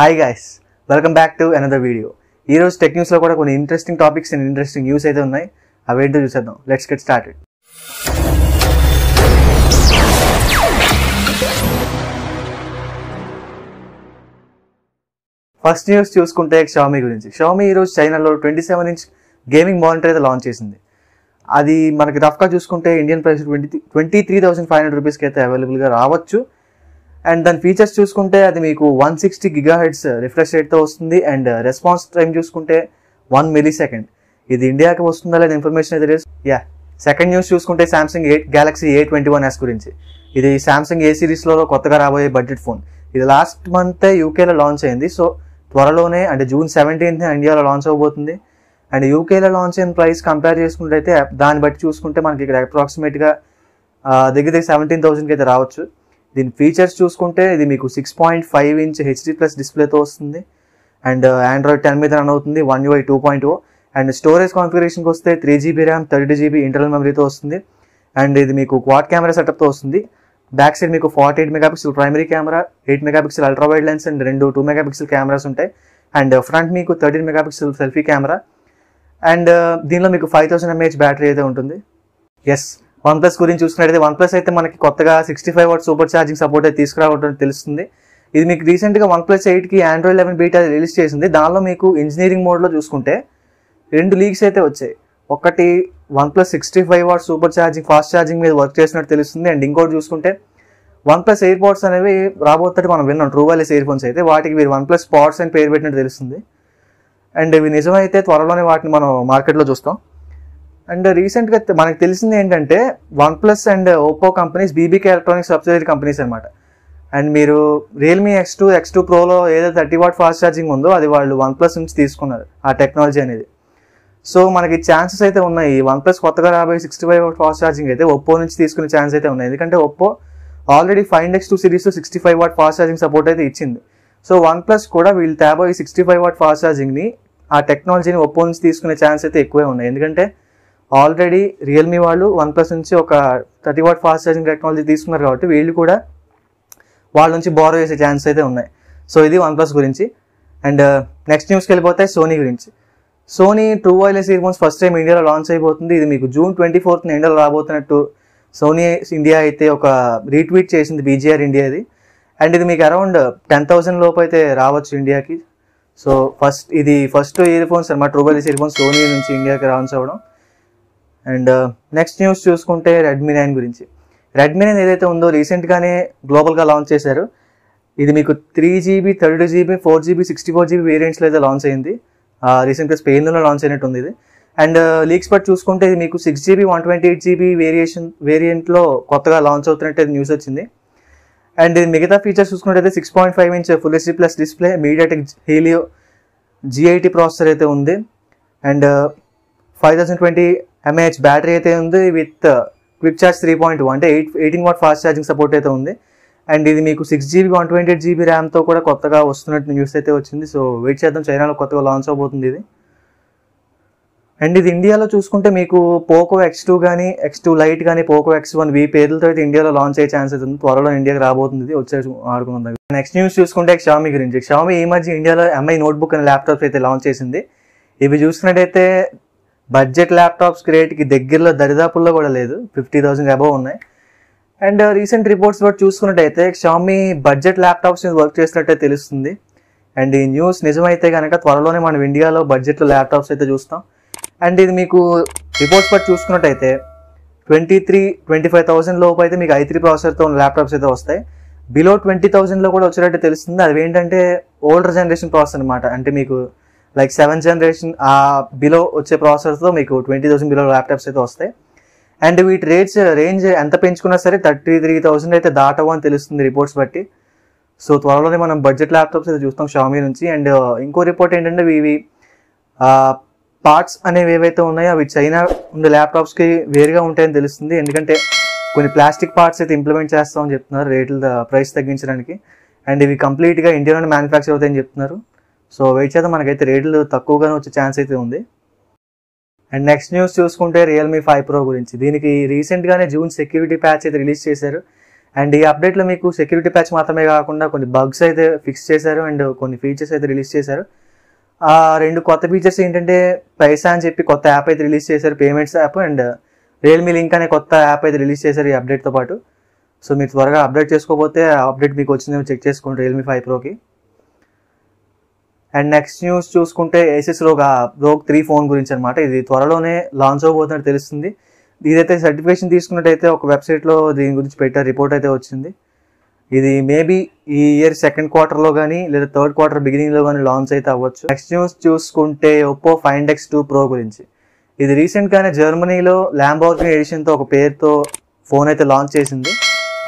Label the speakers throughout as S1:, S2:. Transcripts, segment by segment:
S1: hi guys welcome back to another video ఈరోజు tech న్యూస్లో కూడా కొన్ని interesting topics and interesting news అయితే ఉన్నాయి అవి ఏంటో చూసేద్దాం let's get start first news చూసుకుంటే షామీ గురించి షామీ ఈరోజు చైనాలో twenty seven inch gaming monitor అయితే లాంచ్ చేసింది అది మనకి రఫ్గా చూసుకుంటే Indian price twenty twenty three thousand five hundred రూపీస్కి అయితే అవైలబుల్గా రావచ్చు అండ్ దాని ఫీచర్స్ చూసుకుంటే అది మీకు one sixty gigahertz refresh రేట్తో వస్తుంది అండ్ రెస్పాన్స్ uh, టైం చూసుకుంటే వన్ మిలీ సెకండ్ ఇది ఇండియాకి వస్తుందా లేదా ఇన్ఫర్మేషన్ అయితే లేదు యా సెకండ్ న్యూస్ చూసుకుంటే Samsung eight Galaxy A twenty one S గురించి ఇది శాంసంగ్ ఏ సిరీస్లో కొత్తగా రాబోయే బడ్జెట్ ఫోన్ ఇది లాస్ట్ మంత్ యూకేలో లాంచ్ అయింది సో త్వరలోనే అంటే జూన్ సెవెంటీన్త్ ఇండియాలో లాంచ్ అవ్వబోతుంది అండ్ యూకేలో లాంచ్ అయిన ప్రైస్ కంపేర్ చేసుకుంటే దాన్ని బట్టి చూసుకుంటే మనకి ఇక్కడ అప్రాక్సిమేట్గా uh, దగ్గర దగ్గర సెవెంటీన్ థౌసండ్కి అయితే రావచ్చు దీని ఫీచర్స్ చూసుకుంటే ఇది మీకు six point five inch HD plus డిస్ప్లేతో వస్తుంది అండ్ ఆండ్రాయిడ్ టెన్ మీద రన్ అవుతుంది one UI two point O and storage కాన్ఫిగరేషన్కి వస్తే three GB RAM thirty GB internal మెమరీతో వస్తుంది అండ్ ఇది మీకు క్వాడ్ కెమెరా సెటప్తో వస్తుంది బ్యాక్ సైడ్ మీకు forty eight megapixel primary camera eight megapixel ultra wide lens and రెండు టూ మెగాపిక్సెల్ కెమెరాస్ ఉంటాయి అండ్ ఫ్రంట్ uh, మీకు thirteen megapixel selfie camera and దీనిలో మీకు ఫైవ్ థౌసండ్ ఎంఏహెచ్ బ్యాటరీ అయితే ఉంటుంది ఎస్ వన్ ప్లస్ గురించి చూసినట్లయితే వన్ ప్లస్ అయితే మనకి కొత్తగా sixty five watt super charging support అయితే తీసుకురావడం తెలుస్తుంది ఇది మీకు రీసెంట్గా వన్ ప్లస్ ఎయిట్కి ఆండ్రాయిడ్ లెవెన్ బీట్ అది రిలీజ్ చేసింది దానిలో మీకు ఇంజనీరింగ్ మోడ్లో చూసుకుంటే రెండు లీక్స్ అయితే వచ్చాయి ఒకటి OnePlus sixty five watt super charging fast charging మీద వర్క్ చేసినట్టు తెలుస్తుంది అండ్ ఇంకోటి చూసుకుంటే వన్ ప్లస్ ఎయిర్ పోడ్స్ అనేవి రాబోతుంటే మనం విన్నాం ట్రూ వైలెస్ ఇయర్ ఫోన్స్ అయితే వాటికి వీరు వన్ ప్లస్ పాడ్స్ అని పేరు పెట్టినట్టు తెలుస్తుంది అండ్ ఇవి నిజమైతే త్వరలోనే వాటిని మనం మార్కెట్లో చూస్తాం అండ్ రీసెంట్గా మనకు తెలిసింది ఏంటంటే OnePlus and Oppo companies BBK electronics subsidiary companies అనమాట అండ్ మీరు Realme X two X two ప్రోలో ఏదో థర్టీ వాట్ ఫాస్ట్ ఛార్జింగ్ ఉందో అది వాళ్ళు వన్ ప్లస్ నుంచి తీసుకున్నారు ఆ టెక్నాలజీ అనేది సో మనకి ఛాన్సెస్ అయితే ఉన్నాయి వన్ ప్లస్ కొత్తగా రాబోయే sixty five watt fast charging అయితే ఒప్పో నుంచి తీసుకునే ఛాన్స్ అయితే ఉన్నాయి ఎందుకంటే Oppo already five X two series sixty five watt fast charging support అయితే ఇచ్చింది సో వన్ ప్లస్ కూడా వీళ్ళు తేబోయే సిక్స్టీ ఫైవ్ వాట్ ఫాస్ట్ ఛార్జింగ్ని ఆ టెక్నాలజీని ఒప్పో నుంచి తీసుకునే ఛాన్స్ అయితే ఎక్కువే ఉన్నాయి ఎందుకంటే ఆల్రెడీ రియల్మీ వాళ్ళు వన్ ప్లస్ నుంచి ఒక thirty watt fast charging technology తీసుకున్నారు కాబట్టి వీళ్ళు కూడా వాళ్ళ నుంచి బోర్ చేసే ఛాన్స్ అయితే ఉన్నాయి సో ఇది వన్ ప్లస్ గురించి అండ్ నెక్స్ట్ న్యూస్కి వెళ్ళిపోతే సోనీ గురించి Sony true wireless earphones first time ఇండియాలో లాంచ్ అయిపోతుంది ఇది మీకు జూన్ ట్వంటీ ఫోర్త్ ఇండియాలో రాబోతున్నట్టు సోనీ ఇండియా అయితే ఒక రీట్వీట్ చేసింది బీజీఆర్ ఇండియాది అండ్ ఇది మీకు అరౌండ్ టెన్ థౌసండ్ లోపు అయితే రావచ్చు ఇండియాకి సో ఫస్ట్ ఇది ఫస్ట్ ఇయర్ ఫోన్స్ అనమాట true wireless earphones Sony నుంచి ఇండియాకి లాంచ్ అవ్వడం అండ్ నెక్స్ట్ uh, న్యూస్ చూసుకుంటే రెడ్మీ నైన్ గురించి రెడ్మీ నైన్ ఏదైతే ఉందో రీసెంట్గానే గ్లోబల్గా లాంచ్ చేశారు ఇది మీకు three GB thirty GB four GB sixty four GB వేరియంట్స్లో అయితే లాంచ్ అయింది రీసెంట్గా స్పెయిన్లో లాంచ్ అయినట్టు ఉంది ఇది అండ్ లీక్స్ uh, బట్ చూసుకుంటే ఇది మీకు six GB one twenty eight GB variation వేరియంట్లో కొత్తగా లాంచ్ అవుతున్నట్టు న్యూస్ వచ్చింది అండ్ ఇది మిగతా ఫీచర్స్ చూసుకుంటే six point five inch full HD plus display MediaTek Helio GIT processor అయితే ఉంది and five thousand twenty mAh battery అయితే ఉంది with quick charge three point two అంటే eight eighteen watt fast charging support అయితే ఉంది and ఇది మీకు six GB one twenty eight GB ర్యామ్తో కూడా కొత్తగా వస్తున్నట్టు న్యూస్ అయితే వచ్చింది సో వెయిట్ చేద్దాం చైనాలో కొత్తగా లాంచ్ అవబోతుంది ఇది అండ్ ఇది ఇండియాలో చూసుకుంటే మీకు పోకో ఎక్స్ టూ కానీ ఎక్స్ టూ లైట్ కానీ పోకో ఎక్స్ వన్ వీ పేర్లతో అయితే ఇండియాలో లాంచ్ అయ్యే ఛాన్స్ ఉంది త్వరలో ఇండియాకి రాబోతుంది వచ్చే ఆడుకుందాం నెక్స్ట్ న్యూస్ చూసుకుంటే షామీ గురించి షామీ ఈ మధ్య ఇండియాలో ఎంఐ నోట్బుక్ అనే ల్యాప్టాప్ అయితే లాంచ్ చేసింది ఇవి చూసినట్టయితే బడ్జెట్ ల్యాప్టాప్స్ క్రియేట్కి దగ్గరలో దరిదాపుల్లో కూడా లేదు ఫిఫ్టీ థౌసండ్ అబవ్ ఉన్నాయి అండ్ రీసెంట్ uh, రిపోర్ట్స్ బట్టి చూసుకున్నట్టయితే షామి బడ్జెట్ ల్యాప్టాప్స్ మీద వర్క్ చేసినట్టే తెలుస్తుంది అండ్ ఈ న్యూస్ నిజమైతే కనుక త్వరలోనే మనం ఇండియాలో బడ్జెట్లో ల్యాప్టాప్స్ అయితే చూస్తాం అండ్ ఇది మీకు రిపోర్ట్స్ బట్టి చూసుకున్నట్టయితే twenty three twenty five thousand లోపు అయితే మీకు ఐ త్రీ ప్రాసెసర్తో ఉన్న ల్యాప్టాప్స్ అయితే వస్తాయి బిలో ట్వంటీ థౌసండ్లో కూడా వచ్చినట్టు తెలుస్తుంది అది ఏంటంటే ఓల్డర్ జనరేషన్ ప్రాసెస్ అనమాట అంటే మీకు లైక్ సెవెన్ జనరేషన్ బిలో వచ్చే ప్రాసెసర్తో మీకు ట్వంటీ థౌసండ్ బిలో ల్యాప్టాప్స్ అయితే వస్తాయి అండ్ వీటి రేట్స్ రేంజ్ uh, ఎంత పెంచుకున్నా సరే థర్టీ త్రీ థౌసండ్ అయితే దాటవు అని తెలుస్తుంది రిపోర్ట్స్ బట్టి సో త్వరలోనే మనం బడ్జెట్ ల్యాప్టాప్స్ అయితే చూస్తాం షామీ నుంచి అండ్ uh, ఇంకో రిపోర్ట్ ఏంటంటే ఇవి పార్ట్స్ అనేవి ఏవైతే ఉన్నాయో అవి చైనా ఉండే ల్యాప్టాప్స్కి వేరుగా ఉంటాయని తెలుస్తుంది ఎందుకంటే కొన్ని ప్లాస్టిక్ పార్ట్స్ అయితే ఇంప్లిమెంట్ చేస్తామని చెప్తున్నారు రేట్లు ప్రైస్ తగ్గించడానికి అండ్ ఇవి కంప్లీట్గా ఇండియాలోనే మ్యానుఫ్యాక్చర్ అవుతాయని చెప్తున్నారు సో వెయిట్ చేద్దాం మనకైతే రేట్లు తక్కువగానే వచ్చే ఛాన్స్ అయితే ఉంది అండ్ నెక్స్ట్ న్యూస్ చూసుకుంటే రియల్మీ ఫైవ్ ప్రో గురించి దీనికి రీసెంట్గానే జూన్ సెక్యూరిటీ ప్యాచ్ అయితే రిలీజ్ చేశారు అండ్ ఈ అప్డేట్లో మీకు సెక్యూరిటీ ప్యాచ్ మాత్రమే కాకుండా కొన్ని బగ్స్ అయితే ఫిక్స్ చేశారు అండ్ కొన్ని ఫీచర్స్ అయితే రిలీజ్ చేశారు ఆ రెండు కొత్త ఫీచర్స్ ఏంటంటే పైసా అని చెప్పి కొత్త యాప్ అయితే రిలీజ్ చేశారు payments app and Realme link అనే కొత్త యాప్ అయితే రిలీజ్ చేశారు ఈ అప్డేట్తో పాటు సో మీరు త్వరగా అప్డేట్ చేసుకోకపోతే అప్డేట్ మీకు వచ్చిందేమో చెక్ చేసుకోండి రియల్మీ ఫైవ్ ప్రోకి అండ్ నెక్స్ట్ న్యూస్ చూసుకుంటే Asus ROG ROG three phone గురించి అనమాట ఇది త్వరలోనే లాంచ్ అవబోతున్నట్టు తెలుస్తుంది ఇదైతే సర్టిఫికేషన్ తీసుకున్నట్టయితే ఒక వెబ్సైట్లో దీని గురించి పెట్టారు రిపోర్ట్ అయితే వచ్చింది ఇది మేబీ ఈ ఇయర్ సెకండ్ క్వార్టర్లో కానీ లేదా థర్డ్ క్వార్టర్ బిగినింగ్లో కానీ లాంచ్ అయితే అవ్వచ్చు నెక్స్ట్ న్యూస్ చూసుకుంటే Oppo find X two pro గురించి ఇది రీసెంట్గానే జర్మనీలో ల్యాంబార్గిన్ ఎడిషన్తో ఒక పేరుతో ఫోన్ అయితే లాంచ్ చేసింది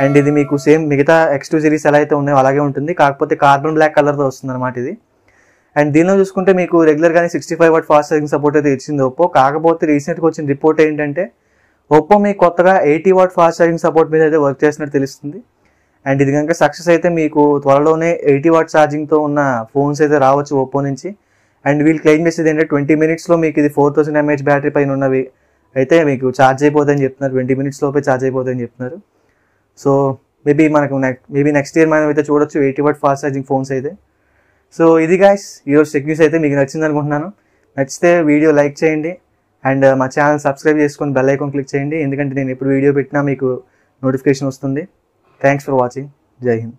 S1: అండ్ ఇది మీకు సేమ్ మిగతా ఎక్స్ టూ సిరీస్ ఎలా అయితే ఉన్నాయో అలాగే ఉంటుంది కాకపోతే కార్బన్ బ్లాక్ కలర్తో వస్తుంది అనమాట ఇది అండ్ దీనిలో చూసుకుంటే మీకు రెగ్యులర్గానే sixty five watt fast charging support అయితే ఇచ్చింది ఒప్పో కాకపోతే రీసెంట్గా వచ్చిన రిపోర్ట్ ఏంటంటే ఒప్పో మీకు కొత్తగా eighty watt fast charging support మీద అయితే వర్క్ చేసినట్టు తెలుస్తుంది అండ్ ఇది కనుక సక్సెస్ అయితే మీకు త్వరలోనే ఎయిటీ వాట్ ఛార్జింగ్తో ఉన్న ఫోన్స్ అయితే రావచ్చు ఒప్పో నుంచి అండ్ వీళ్ళు క్లెయిమ్ చేసేది ఏంటంటే ట్వంటీ మినిట్స్లో మీకు ఇది ఫోర్ థౌసండ్ ఎంహెచ్ బ్యాటరీ పైన ఉన్నవి అయితే మీకు ఛార్జ్ అయిపోతాయని చెప్తున్నారు ట్వంటీ మినిట్స్ లోపే ఛార్జ్ అయిపోతాయని చెప్తున్నారు సో మేబీ మనకు నెక్స్ట్ మేబీ నెక్స్ట్ ఇయర్ మనం అయితే చూడొచ్చు eighty watt fast charging phones అయితే సో ఇది గాయస్ ఈరోజు టెక్ న్యూస్ అయితే మీకు నచ్చింది అనుకుంటున్నాను నచ్చితే వీడియో లైక్ చేయండి అండ్ మా ఛానల్ సబ్స్క్రైబ్ చేసుకొని బెల్ ఐకాన్ క్లిక్ చేయండి ఎందుకంటే నేను ఎప్పుడు వీడియో పెట్టినా మీకు నోటిఫికేషన్ వస్తుంది థ్యాంక్స్ ఫర్ వాచింగ్ జై హింద్